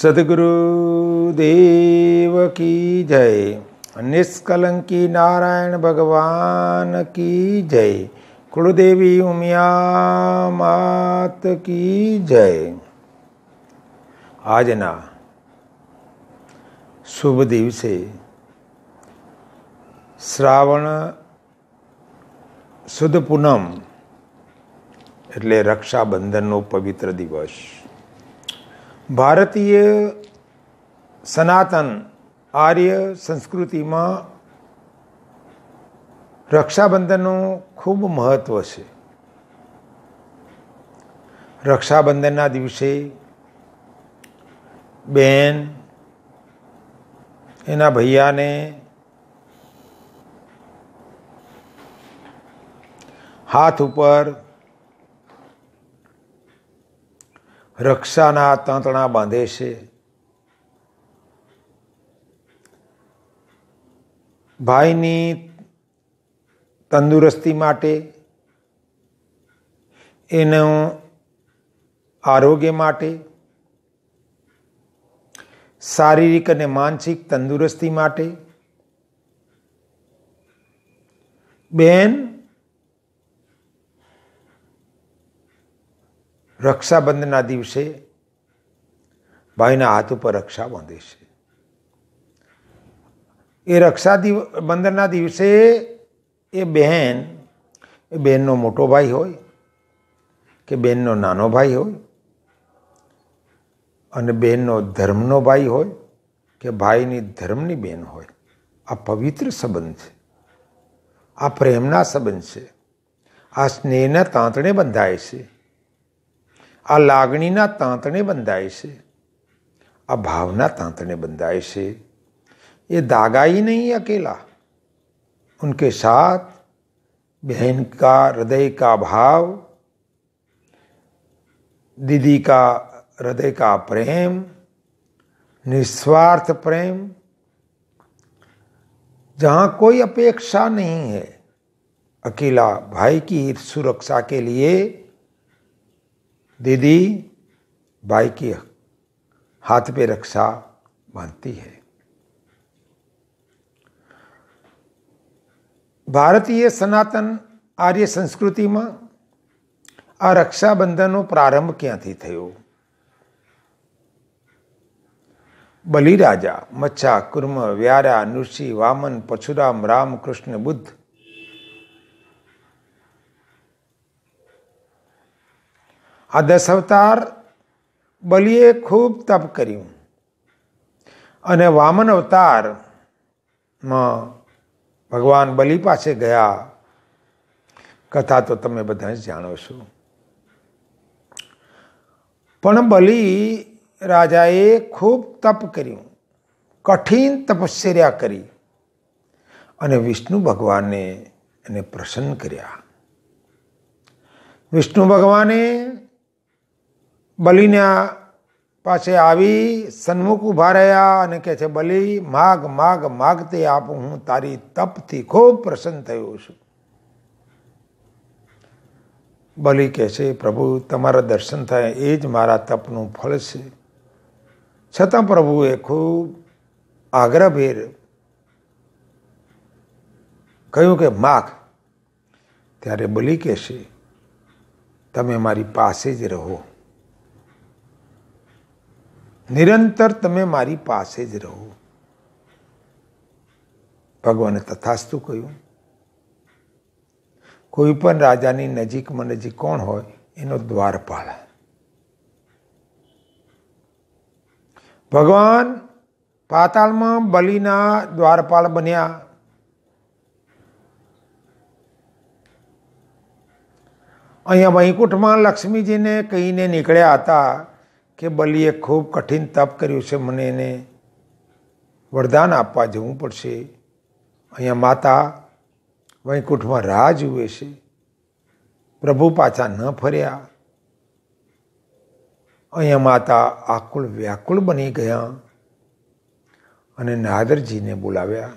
सदगुरुदेव की जय निष्कलंकी नारायण भगवान की जय कुलदेवी उमिया मात की जय आज ना શુભ દિવસે શ્રાવણ સુદ પૂનમ એટલે રક્ષાબંધનનો પવિત્ર દિવસ ભારતીય સનાતન આર્ય સંસ્કૃતિમાં રક્ષાબંધનનું ખૂબ મહત્ત્વ છે રક્ષાબંધનના દિવસે બેન એના ભૈયાને હાથ ઉપર રક્ષાના તાંતણા બાંધે છે ભાઈની તંદુરસ્તી માટે એનું આરોગ્ય માટે શારીરિક અને માનસિક તંદુરસ્તી માટે બેન રક્ષાબંધનના દિવસે ભાઈના હાથ ઉપર રક્ષા બાંધે છે એ રક્ષા દિવ બંધનના દિવસે એ બહેન એ બહેનનો મોટો ભાઈ હોય કે બહેનનો નાનો ભાઈ હોય અને બહેનનો ધર્મનો ભાઈ હોય કે ભાઈની ધર્મની બહેન હોય આ પવિત્ર સંબંધ છે આ પ્રેમના સંબંધ છે આ સ્નેહના તાંતણે બંધાય છે આ લાગણીના તાંતણે બંધાય છે આ ભાવના તાंतने बंधाए से ये दागा ही नहीं अकेला उनके साथ बहन का हृदय का भाव दीदी का हृदय का प्रेम निस्वार्थ प्रेम जहाँ कोई अपेक्षा नहीं है अकेला भाई की सुरक्षा के लिए दीदी बाई की हाथ पे रक्षा बांधती है भारतीय सनातन आर्य संस्कृति में आ रक्षाबंधन प्रारंभ क्या थी थो बलि मच्छा कुर्म व्यारा नुषि वामन पछुराम राम कृष्ण बुद्ध આ દસ અવતાર બલિએ ખૂબ તપ કર્યું અને વામન અવતારમાં ભગવાન બલિ પાસે ગયા કથા તો તમે બધા જ જાણો છો પણ બલિ રાજાએ ખૂબ તપ કર્યું કઠિન તપશ્ચર્યા કરી અને વિષ્ણુ ભગવાને એને પ્રસન્ન કર્યા વિષ્ણુ ભગવાને બલિના પાસે આવી સન્મુખ ઊભા રહ્યા અને કહે છે બલિ માગ માગ માગતે આપું હું તારી તપથી ખૂબ પ્રસન્ન થયો છું બલિ કહે છે પ્રભુ તમારા દર્શન થાય એ જ મારા તપનું ફળ છે છતાં પ્રભુએ ખૂબ આગ્રહભેર કહ્યું કે માગ ત્યારે બલિ કહેશે તમે મારી પાસે જ રહો નિરંતર તમે મારી પાસે જ રહો ભગવાને તથાસ્તુ કહ્યું કોઈ પણ રાજાની નજીકમાં નજીક કોણ હોય એનો દ્વારપાળ ભગવાન પાતાળમાં બલિના દ્વારપાળ બન્યા અહીંયા વૈકુંઠમાં લક્ષ્મીજીને કહીને નીકળ્યા હતા કે બલીએ ખૂબ કઠિન તપ કર્યું છે મને એને વરદાન આપવા જવું પડશે અહીંયા માતા વૈકુંઠમાં રાહ જુએ છે પ્રભુ પાછા ન ફર્યા અહીંયા માતા આકુલ વ્યાકુળ બની ગયા અને નાદરજીને બોલાવ્યા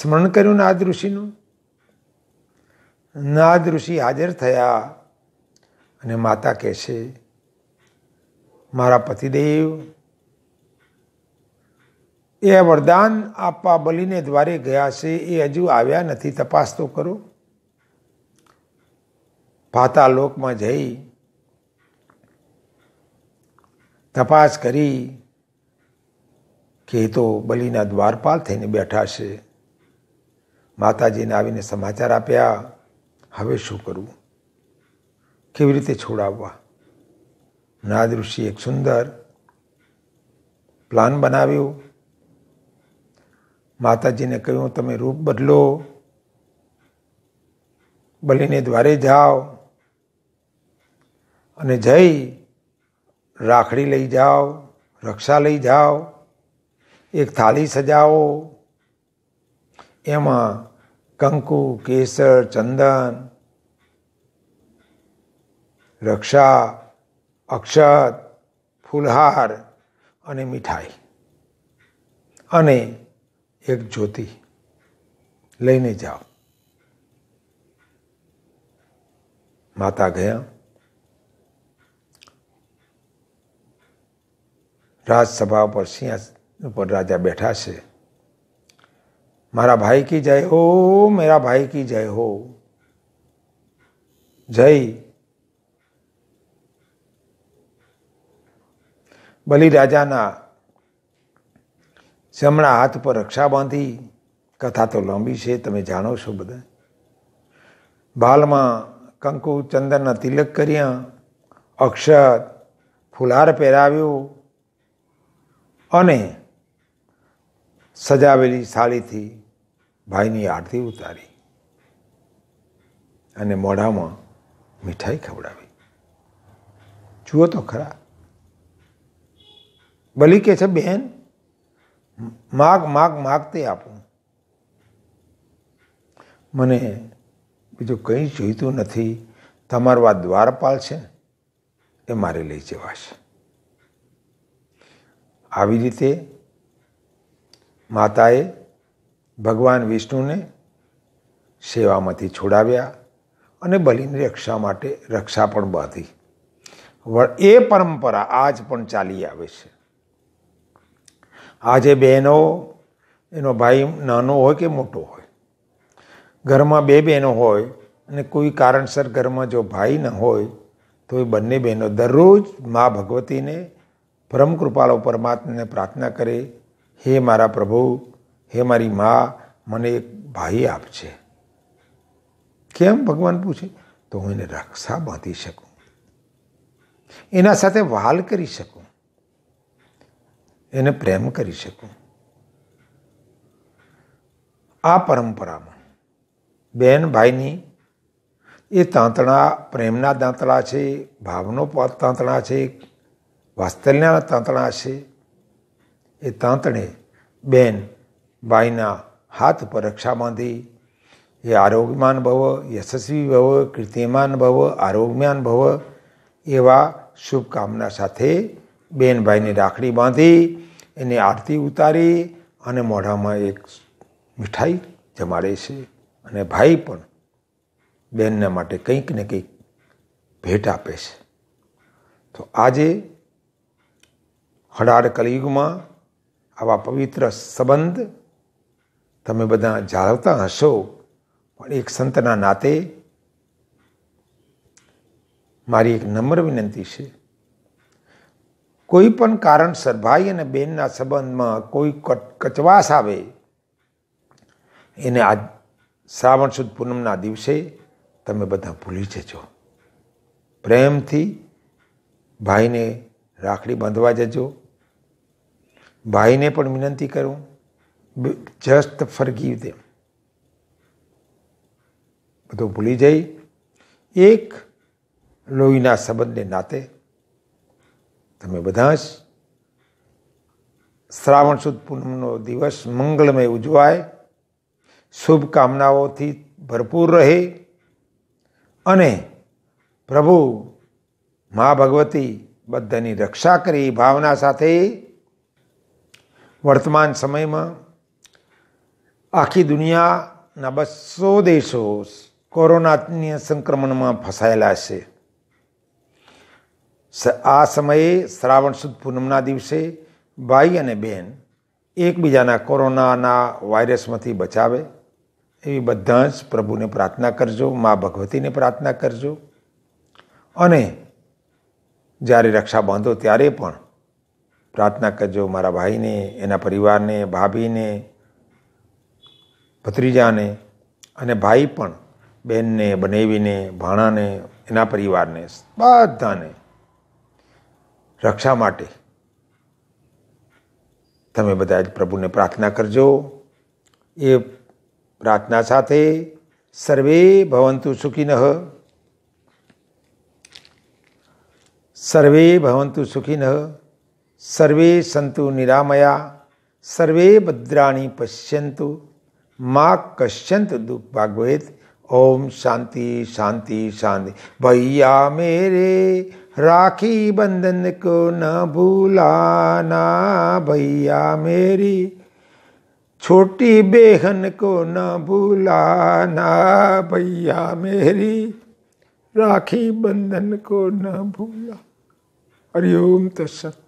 સ્મરણ કર્યું નાદ ઋષિનું નાદ ઋષિ હાજર થયા અને માતા કહેશે મારા પતિદેવ એ વરદાન આપવા બલીને દ્વારે ગયા છે એ હજુ આવ્યા નથી તપાસ તો કરો પાતાલોકમાં જઈ તપાસ કરી કે એ તો બલીના દ્વારપાલ થઈને બેઠા છે માતાજીને આવીને સમાચાર આપ્યા હવે શું કરવું કેવી રીતે છોડાવવા નાદ ઋષિ એક સુંદર પ્લાન બનાવ્યું માતાજીને કહ્યું તમે રૂપ બદલો બલીને દ્વારે જાઓ અને જઈ રાખડી લઈ જાઓ રક્ષા લઈ જાઓ એક થાળી સજાવો એમાં કંકુ કેસર ચંદન રક્ષા અક્ષત ફૂલહાર અને મીઠાઈ અને એક જ્યોતિ લઈને જાઓ માતા ગયા રાજસભા પર સિંહ ઉપર રાજા બેઠા છે મારા ભાઈ કી જય હો મેરા ભાઈ કી જય હો જય બલિરાજાના જમણા હાથ પર રક્ષા બાંધી કથા તો લાંબી છે તમે જાણો છો બધા બાલમાં કંકુ ચંદનના તિલક કર્યા અક્ષર ફુલાર પહેરાવ્યો અને સજાવેલી સાડીથી ભાઈની આરતી ઉતારી અને મોઢામાં મીઠાઈ ખવડાવી જુઓ તો ખરા બલી કે છે બહેન માગ માગ માગતે આપું મને બીજું કંઈ જોઈતું નથી તમારો આ દ્વારપાલ છે એ મારે લઈ જવાશે આવી રીતે માતાએ ભગવાન વિષ્ણુને સેવામાંથી છોડાવ્યા અને બલિની રક્ષા માટે રક્ષા પણ બાંધી એ પરંપરા આજ પણ ચાલી આવે છે આજે બહેનો એનો ભાઈ નાનો હોય કે મોટો હોય ઘરમાં બે બહેનો હોય અને કોઈ કારણસર ઘરમાં જો ભાઈ ન હોય તો એ બંને બહેનો દરરોજ મા ભગવતીને પરમ કૃપાળો પરમાત્માને પ્રાર્થના કરે હે મારા પ્રભુ હે મારી મા મને એક ભાઈ આપશે કેમ ભગવાન પૂછે તો હું એને રક્ષા બાંધી શકું એના સાથે વાલ કરી શકું એને પ્રેમ કરી શકું આ પરંપરામાં બેન ભાઈની એ તાંતણા પ્રેમના દાંતણા છે ભાવનો તાંતણા છે વાત્સલ્યના તાંતણા છે એ તાંતણે બેન ભાઈના હાથ પર રક્ષા બાંધી એ આરોગ્યમાન ભવ યશસ્વી ભવ કીર્તિમાન ભવ આરોગ્યમાન ભવ એવા શુભકામના સાથે બેન ભાઈની રાખડી બાંધી એની આરતી ઉતારી અને મોઢામાં એક મીઠાઈ જમાડે છે અને ભાઈ પણ બેનના માટે કંઈક ને કંઈક ભેટ આપે છે તો આજે હડાડ કલયુગમાં આવા પવિત્ર સંબંધ તમે બધા જાળવતા હશો પણ એક સંતના નાતે મારી એક નમ્ર વિનંતી છે કોઈ પણ કારણસર ભાઈ અને બહેનના સંબંધમાં કોઈ કચવાસ આવે એને આ શ્રાવણ સુદ પૂનમના દિવસે તમે બધા ભૂલી જજો પ્રેમથી ભાઈને રાખડી બાંધવા જજો ભાઈને પણ વિનંતી કરું જસ્ટ ફરગી તેમ બધું ભૂલી જઈ એક લોહીના સંબંધને નાતે તમે બધા જ શ્રાવણ સુદ પૂનમનો દિવસ મંગળમય ઉજવાય શુભકામનાઓથી ભરપૂર રહે અને પ્રભુ મા ભગવતી બધાની રક્ષા કરી ભાવના સાથે વર્તમાન સમયમાં આખી દુનિયાના બસો દેશો કોરોનાની સંક્રમણમાં ફસાયેલા છે આ સમયે શ્રાવણ સુદ પૂનમના દિવસે ભાઈ અને બહેન એકબીજાના કોરોનાના વાયરસમાંથી બચાવે એવી બધા જ પ્રભુને પ્રાર્થના કરજો મા ભગવતીને પ્રાર્થના કરજો અને જ્યારે રક્ષા બાંધો ત્યારે પણ પ્રાર્થના કરજો મારા ભાઈને એના પરિવારને ભાભીને ભત્રીજાને અને ભાઈ પણ બહેનને બનેવીને ભાણાને એના પરિવારને બધાને રક્ષા માટે તમે બધા જ પ્રભુને પ્રાર્થના કરજો એ પ્રાર્થના સાથે સર્વે ભવંતુ સુખીનઃ સર્વે ભવંતુ સુખીનઃ સર્વે સંતુ નિરામયા સર્વે ભદ્રાણી પશ્યંતુ મા કશ્યંતુ દુઃખ ભાગવેત ઓમ શાંતિ શાંતિ શાંતિ ભૈયા મેરે राखी बंधन को न भूलाना भैया मेरी छोटी बेहन को न भूलाना भैया मेरी राखी बंधन को न भूला हरिओम तत्सत